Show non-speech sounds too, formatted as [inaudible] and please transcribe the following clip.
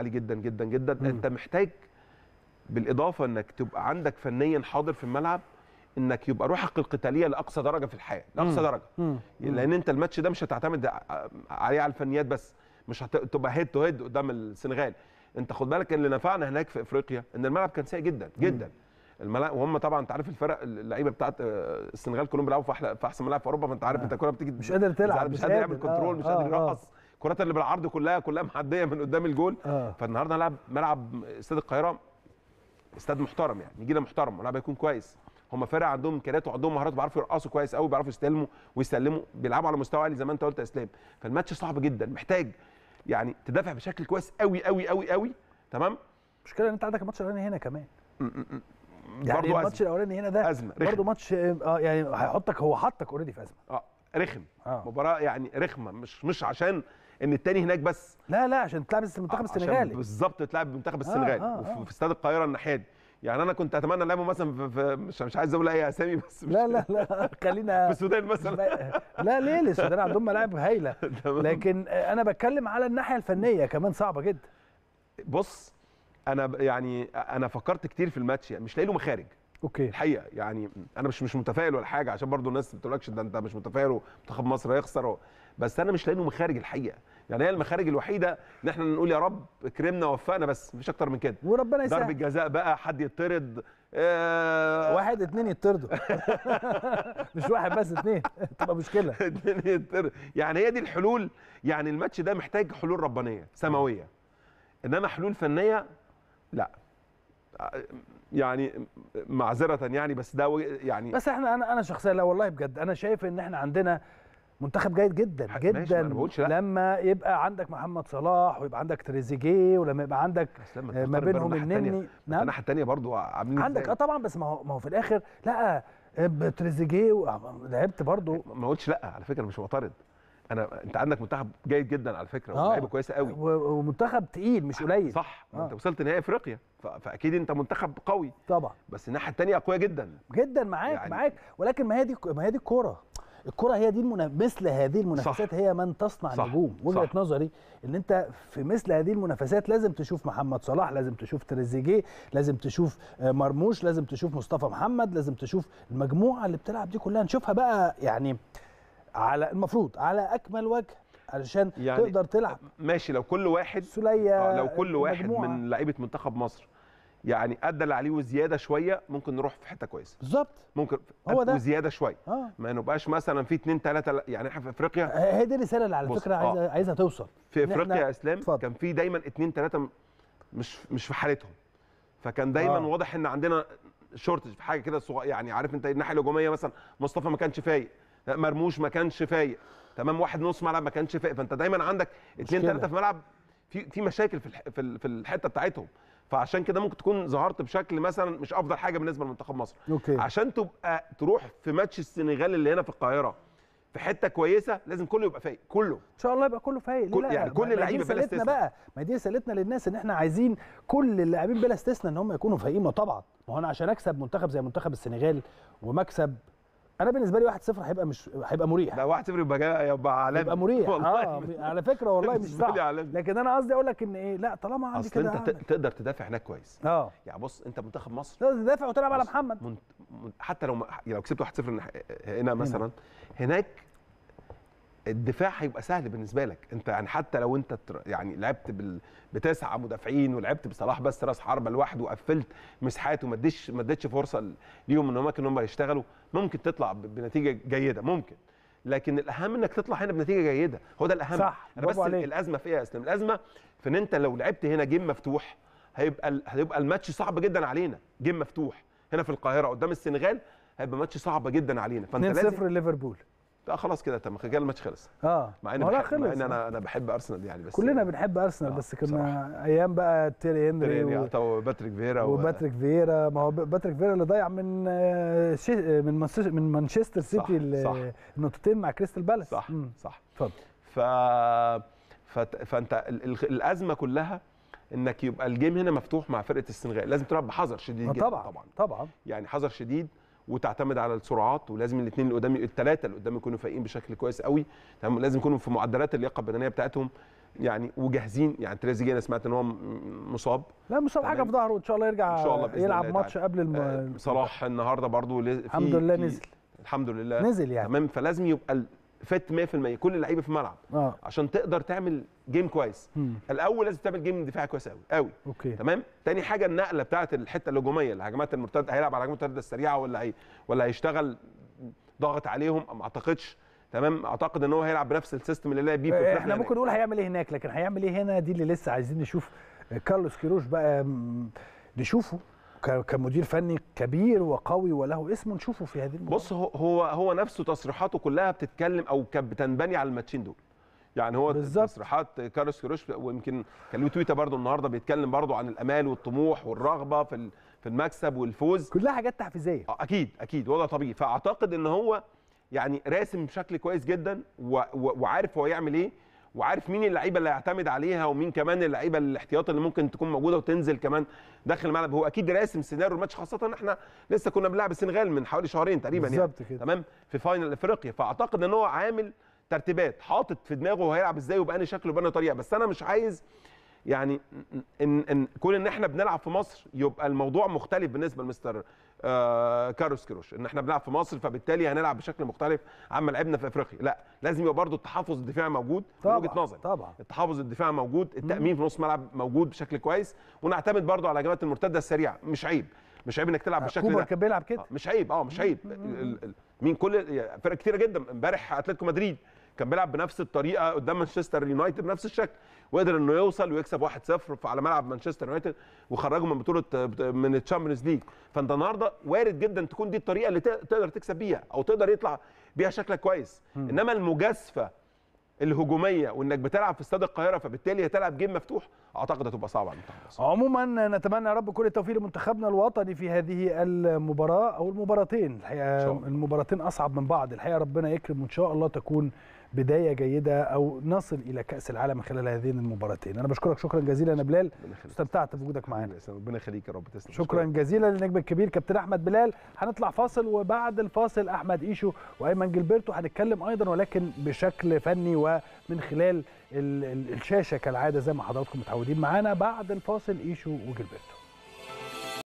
عالي جدا جدا جدا م. انت محتاج بالاضافه انك تبقى عندك فنيا حاضر في الملعب انك يبقى روحك القتاليه لاقصى درجه في الحياه لاقصى درجه مم. لان انت الماتش ده مش هتعتمد عليه على الفنيات بس مش هتبقى هيد تو هيد قدام السنغال انت خد بالك ان اللي نفعنا هناك في افريقيا ان الملعب كان سيء جدا جدا الملعب وهم طبعا انت عارف الفرق اللعيبه بتاعت السنغال كلهم بيلعبوا في احسن ملاعب في اوروبا فانت عارف آه. انت الكوره بتيجي مش قادر تلعب مش قادر يعمل كنترول مش قادر آه، آه. يرقص الكرات اللي بالعرض كلها كلها معديه من قدام الجول آه. فالنهارده هنلعب ملعب استاد القاهره استاد محترم يعني نجيله محترم ملعب هيكون كويس هم فرق عندهم امكانيات وعندهم مهارات بيعرفوا يرقصوا كويس قوي بيعرفوا يستلموا ويسلموا بيلعبوا على مستوى عالي زي ما انت قلت يا اسلام فالماتش صعب جدا محتاج يعني تدافع بشكل كويس قوي قوي قوي قوي تمام المشكله ان انت عندك الماتش الاولاني هنا كمان يعني برضو الماتش الاولاني هنا ده أزمة. برضو ماتش اه يعني هيحطك هو حطك اوريدي في ازمه اه رخم آه. مباراه يعني رخمه مش مش عشان ان الثاني هناك بس لا لا عشان تلعب المنتخب السنغالي بالظبط تلعب منتخب آه، السنغالي آه آه وفي استاد القاهره الناحيه دي يعني انا كنت اتمنى لعبه مثلا في مش مش عايز اقول اي اسامي بس مش لا لا لا خلينا [laughs] في السودان مثلا [laughs] لا ليه السودان عندهم ملاعب هايله [laughs] لكن انا بتكلم على الناحيه الفنيه كمان صعبه جدا بص انا يعني انا فكرت كتير في الماتش يعني مش لاقي له مخارج اوكي الحقيقه يعني انا مش مش متفائل ولا حاجه عشان برضو الناس ما تقولكش ده انت مش متفائل ومنتخب مصر هيخسر بس انا مش لاقي مخارج الحقيقه يعني هي المخارج الوحيده ان احنا نقول يا رب اكرمنا ووفقنا بس مفيش اكتر من كده وربنا يسهل ضرب الجزاء بقى حد يطرد آه واحد اتنين يطردوا [laughs] مش واحد بس اتنين تبقى مشكله [laughs] اتنين يطردوا يعني هي دي الحلول يعني الماتش ده محتاج حلول ربانيه سماويه انما حلول فنيه لا يعني معذره يعني بس ده يعني بس احنا انا انا شخصيا لا والله بجد انا شايف ان احنا عندنا منتخب جيد جدا جدا لما يبقى عندك محمد صلاح ويبقى عندك تريزيجيه ولما يبقى عندك آه، ما بينهم النني نعم الناحيه الثانيه برضه عاملين عندك اه طبعا بس ما هو ما هو في الاخر لا تريزيجيه آه، لعبت برضه ما قلتش لا على فكره مش معترض انا انت عندك منتخب جيد جدا على فكره آه. ولاعيبه كويسه قوي ومنتخب تقيل مش قليل صح آه. انت وصلت نهائي افريقيا فاكيد انت منتخب قوي طبعا بس الناحيه الثانيه قويه جدا جدا معاك يعني معاك ولكن ما هي دي ما هي دي الكوره الكره هي دي المنا... مثل هذه المنافسات صح. هي من تصنع صح. النجوم وجهه نظري ان انت في مثل هذه المنافسات لازم تشوف محمد صلاح لازم تشوف تريزيجيه لازم تشوف آه، مرموش لازم تشوف مصطفى محمد لازم تشوف المجموعه اللي بتلعب دي كلها نشوفها بقى يعني على المفروض على اكمل وجه علشان يعني تقدر تلعب ماشي لو كل واحد سلية آه، لو كل واحد مجموعة. من لعيبه منتخب مصر يعني ادى اللي عليه وزياده شويه ممكن نروح في حته كويسه بالظبط ممكن هو ده وزياده شويه آه. ما نبقاش مثلا في اثنين ثلاثه يعني احنا في افريقيا آه، هي دي الرساله اللي على فكره آه. عايزها توصل في افريقيا يا اسلام فضل. كان في دايما اثنين ثلاثه مش مش في حالتهم فكان دايما آه. واضح ان عندنا شورتج في حاجه كده يعني عارف انت الناحيه الهجوميه مثلا مصطفى ما كانش فايق مرموش ما كانش فايق تمام واحد نص ملعب ما كانش فايق فانت دايما عندك اثنين ثلاثه في ملعب في في مشاكل في في الحته بتاعتهم فعشان كده ممكن تكون ظهرت بشكل مثلا مش افضل حاجه بالنسبه لمنتخب مصر أوكي. عشان تبقى تروح في ماتش السنغال اللي هنا في القاهره في حته كويسه لازم كله يبقى فايق كله ان شاء الله يبقى كله فايق كل لا يعني كل اللعيبه بلا استثناء بقى ما دي سالتنا للناس ان احنا عايزين كل اللاعبين بلا استثناء ان هم يكونوا فايقين طبعا ما هو انا عشان اكسب منتخب زي منتخب السنغال ومكسب انا بالنسبه لي 1 0 هيبقى مش هيبقى مريح لا 1 0 يبقى يبقى عالمي يبقى مريح [laughs] اه على فكره والله مش [laughs] صعب لكن انا قصدي اقول لك ان ايه لا طالما عندي كده اصل انت تقدر تدافع هناك كويس اه يعني بص انت منتخب مصر تقدر تدافع وتلعب على محمد منت... حتى لو يعني لو كسبت 1 0 هنا مثلا هناك الدفاع هيبقى سهل بالنسبه لك انت يعني حتى لو انت يعني لعبت بال... بتسعه مدافعين ولعبت بصلاح بس راس حربه لوحده وقفلت مساحات وما اديتش ما اديتش فرصه ليهم ان هم ان هم يشتغلوا ممكن تطلع بنتيجه جيده ممكن لكن الاهم انك تطلع هنا بنتيجه جيده هو ده الاهم صح انا بس عليك. الازمه في ايه يا اسلام الازمه في ان انت لو لعبت هنا جيم مفتوح هيبقى هيبقى الماتش صعب جدا علينا جيم مفتوح هنا في القاهره قدام السنغال هيبقى ماتش صعب جدا علينا فانت لازم 2-0 ليفربول لا خلاص كده تم خلال الماتش خلص اه مع ان خلص مع ان انا انا بحب ارسنال يعني بس كلنا بنحب ارسنال آه بس كنا بصراحة. ايام بقى تيري هنري تيري هنري آه، وباتريك فيرا وباتريك فيرا ما هو باتريك فيرا اللي ضيع من آه، شي آه، من من مانشستر سيتي النقطتين مع كريستال بالاس صح مم. صح اتفضل ف فانت الازمه كلها انك يبقى الجيم هنا مفتوح مع فرقه السنغال لازم تلعب بحذر شديد جدا طبعا طبعا يعني حذر شديد وتعتمد على السرعات ولازم الاثنين اللي قدامي الثلاثه اللي قدامي يكونوا فايقين بشكل كويس قوي تمام لازم يكونوا في معدلات اللياقه البدنيه بتاعتهم يعني وجاهزين يعني تريزيجيه انا سمعت ان هو مصاب لا مصاب حاجه في ظهره ان شاء الله يرجع إن شاء الله يلعب ماتش قبل الم... آه، صلاح النهارده برضو الحمد لله نزل الحمد لله نزل يعني تمام فلازم يبقى فات 100% كل اللعيبه في الملعب آه. عشان تقدر تعمل جيم كويس مم. الاول لازم تعمل جيم دفاعي كويس قوي قوي أوكي. تمام تاني حاجه النقله بتاعه الحته الهجوميه الهجمات المرتده هيلعب على الهجمات المرتده السريعه ولا هي ولا هيشتغل ضاغط عليهم ما اعتقدش تمام اعتقد ان هو هيلعب بنفس السيستم اللي لعب بيه في آه، احنا ممكن نقول هيعمل ايه هناك لكن هيعمل ايه هنا دي اللي لسه عايزين نشوف آه، كارلوس كيروش بقى نشوفه كمدير فني كبير وقوي وله اسم نشوفه في هذه المباراه بص هو هو نفسه تصريحاته كلها بتتكلم او كانت بتنبني على الماتشين دول يعني هو تصريحات كارلوس كيروش ويمكن كان له تويته برده النهارده بيتكلم برده عن الامال والطموح والرغبه في في المكسب والفوز كلها حاجات تحفيزيه آه، اكيد اكيد وضع طبيعي فاعتقد ان هو يعني راسم بشكل كويس جدا وعارف هو يعمل ايه وعارف مين اللعيبه اللي هيعتمد عليها ومين كمان اللعيبه الاحتياط اللي ممكن تكون موجوده وتنزل كمان داخل الملعب هو اكيد راسم سيناريو الماتش خاصه ان احنا لسه كنا بنلعب السنغال من حوالي شهرين تقريبا يعني كده. تمام في فاينل افريقيا فاعتقد ان هو عامل ترتيبات حاطط في دماغه هيلعب ازاي وباني شكل وباني طريقه بس انا مش عايز يعني ان ان كون ان احنا بنلعب في مصر يبقى الموضوع مختلف بالنسبه لمستر آه، كاروس كيروش ان احنا بنلعب في مصر فبالتالي هنلعب بشكل مختلف عما لعبنا في افريقيا لا لازم يبقى برضه التحفظ الدفاعي موجود طبعا من وجهه نظري طبعا التحفظ الدفاعي موجود التامين في نص الملعب موجود بشكل كويس ونعتمد برضه على الهجمات المرتده السريعه مش عيب مش عيب انك تلعب آه، بالشكل ده كان بيلعب كده آه، مش عيب اه مش عيب مين كل فرق كتيره جدا امبارح اتلتيكو مدريد كان بيلعب بنفس الطريقه قدام مانشستر يونايتد بنفس الشكل وقدر انه يوصل ويكسب 1-0 على ملعب مانشستر يونايتد وخرجه من بطوله من التشامبيونز ليج فانت النهارده وارد جدا تكون دي الطريقه اللي تقدر تكسب بيها او تقدر يطلع بيها شكلك كويس انما المجازفه الهجوميه وانك بتلعب في استاد القاهره فبالتالي هتلعب جيم مفتوح اعتقد هتبقى صعبه على المنتخب عموما نتمنى يا رب كل التوفيق لمنتخبنا الوطني في هذه المباراه او المباراتين الحقيقه المباراتين اصعب من بعض الحقيقه ربنا يكرم وان شاء الله تكون بدايه جيده او نصل الى كاس العالم من خلال هذين المباراتين انا بشكرك شكرا جزيلا يا بلال استمتعت بوجودك معانا ربنا يخليك يا رب تسلم شكرا جزيلا للنجم الكبير كابتن احمد بلال هنطلع فاصل وبعد الفاصل احمد ايشو وايمن جلبرتو هنتكلم ايضا ولكن بشكل فني ومن خلال الشاشه كالعاده زي ما حضراتكم متعودين معانا بعد الفاصل ايشو وجلبرتو